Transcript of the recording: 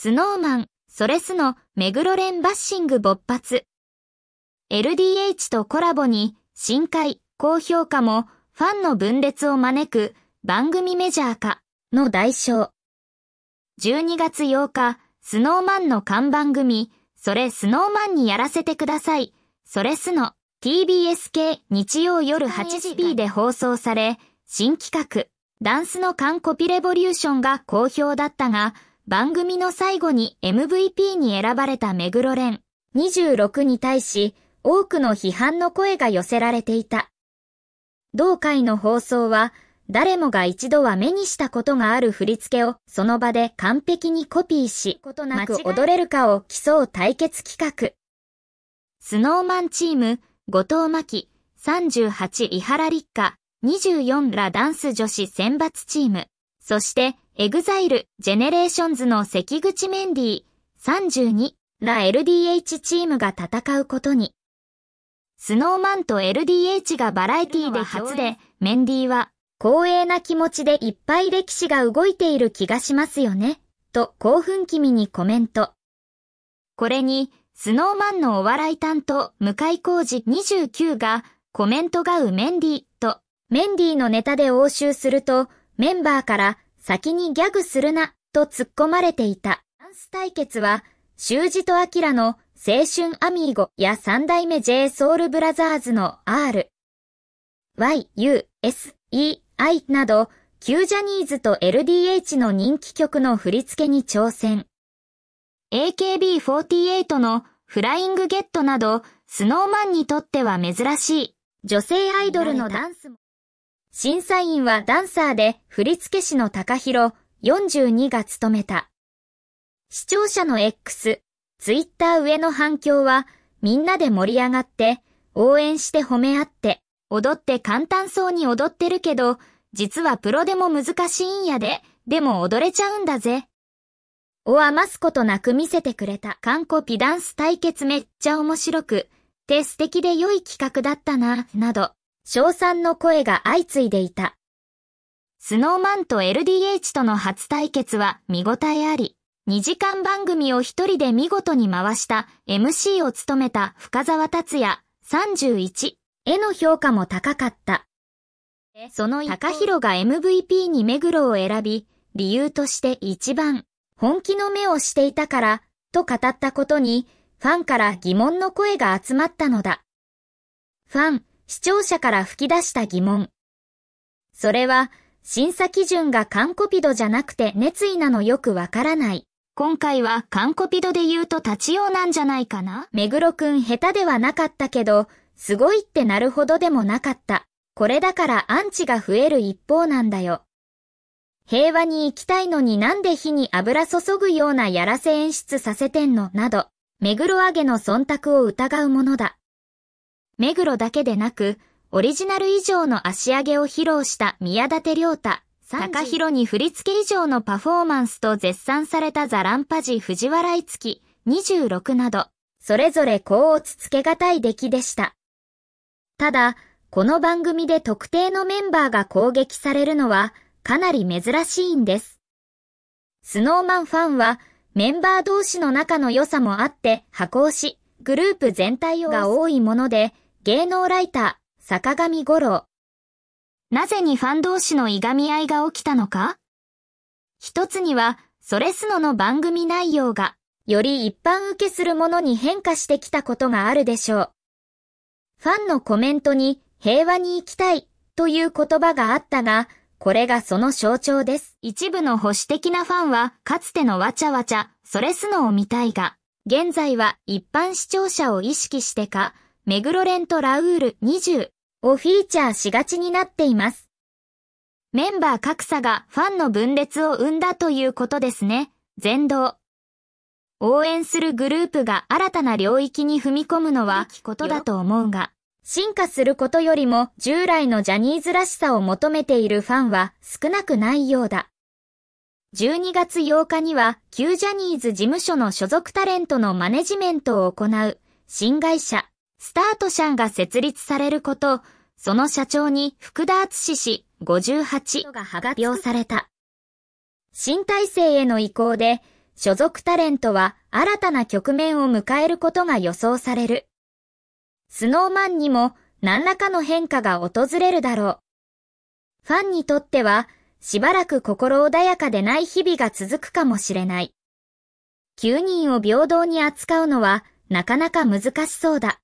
スノーマン、ソレスの目黒連バッシング勃発。LDH とコラボに深海、高評価もファンの分裂を招く番組メジャー化の代償。12月8日、スノーマンの看板組、それスノーマンにやらせてください。それスの TBS 系日曜夜8時で放送され、新企画、ダンスのカンコピレボリューションが好評だったが、番組の最後に MVP に選ばれた目黒蓮26に対し多くの批判の声が寄せられていた。同回の放送は誰もが一度は目にしたことがある振り付けをその場で完璧にコピーし、ことなく踊れるかを競う対決企画。スノーマンチーム、後藤真希、38伊原立花、24らダンス女子選抜チーム、そしてエグザイル、ジェネレーションズの関口メンディ32ら LDH チームが戦うことに。スノーマンと LDH がバラエティで初で、メンディーは光栄な気持ちでいっぱい歴史が動いている気がしますよね、と興奮気味にコメント。これに、スノーマンのお笑い担当、向井浩二29が、コメントがうメンディーと、メンディーのネタで応酬すると、メンバーから、先にギャグするな、と突っ込まれていた。ダンス対決は、修二とアキラの青春アミーゴや三代目 J ソウルブラザーズの R、Y、U、S、E、I など、旧ジャニーズと LDH の人気曲の振り付けに挑戦。AKB48 のフライングゲットなど、スノーマンにとっては珍しい女性アイドルのダンスも審査員はダンサーで振付師の高弘42が務めた。視聴者の X、ツイッター上の反響はみんなで盛り上がって応援して褒め合って踊って簡単そうに踊ってるけど実はプロでも難しいんやででも踊れちゃうんだぜ。を余すことなく見せてくれた完コピダンス対決めっちゃ面白くて素敵で良い企画だったな、など。称賛の声が相次いでいた。スノーマンと LDH との初対決は見応えあり、2時間番組を一人で見事に回した MC を務めた深沢達也31への評価も高かった。その高弘が MVP に目黒を選び、理由として一番本気の目をしていたからと語ったことに、ファンから疑問の声が集まったのだ。ファン、視聴者から吹き出した疑問。それは、審査基準がカンコピドじゃなくて熱意なのよくわからない。今回はカンコピドで言うと立ちようなんじゃないかな目黒くん下手ではなかったけど、すごいってなるほどでもなかった。これだからアンチが増える一方なんだよ。平和に行きたいのになんで火に油注ぐようなやらせ演出させてんのなど、目黒揚げの忖度を疑うものだ。目黒だけでなく、オリジナル以上の足上げを披露した宮舘良太、高弘に振り付け以上のパフォーマンスと絶賛されたザランパジ藤原いつき26など、それぞれ甲をつつけがたい出来でした。ただ、この番組で特定のメンバーが攻撃されるのはかなり珍しいんです。スノーマンファンはメンバー同士の仲の良さもあって箱押し、グループ全体が多いもので、芸能ライター、坂上五郎。なぜにファン同士のいがみ合いが起きたのか一つには、それスノの番組内容が、より一般受けするものに変化してきたことがあるでしょう。ファンのコメントに、平和に行きたい、という言葉があったが、これがその象徴です。一部の保守的なファンは、かつてのわちゃわちゃ、それスノを見たいが、現在は一般視聴者を意識してか、メグロレンとラウール20をフィーチャーしがちになっています。メンバー格差がファンの分裂を生んだということですね。全道。応援するグループが新たな領域に踏み込むのは、ことだと思うが、進化することよりも従来のジャニーズらしさを求めているファンは少なくないようだ。12月8日には、旧ジャニーズ事務所の所属タレントのマネジメントを行う、新会社、スタート社が設立されること、その社長に福田敦氏58が発表された。新体制への移行で、所属タレントは新たな局面を迎えることが予想される。スノーマンにも何らかの変化が訪れるだろう。ファンにとっては、しばらく心穏やかでない日々が続くかもしれない。9人を平等に扱うのは、なかなか難しそうだ。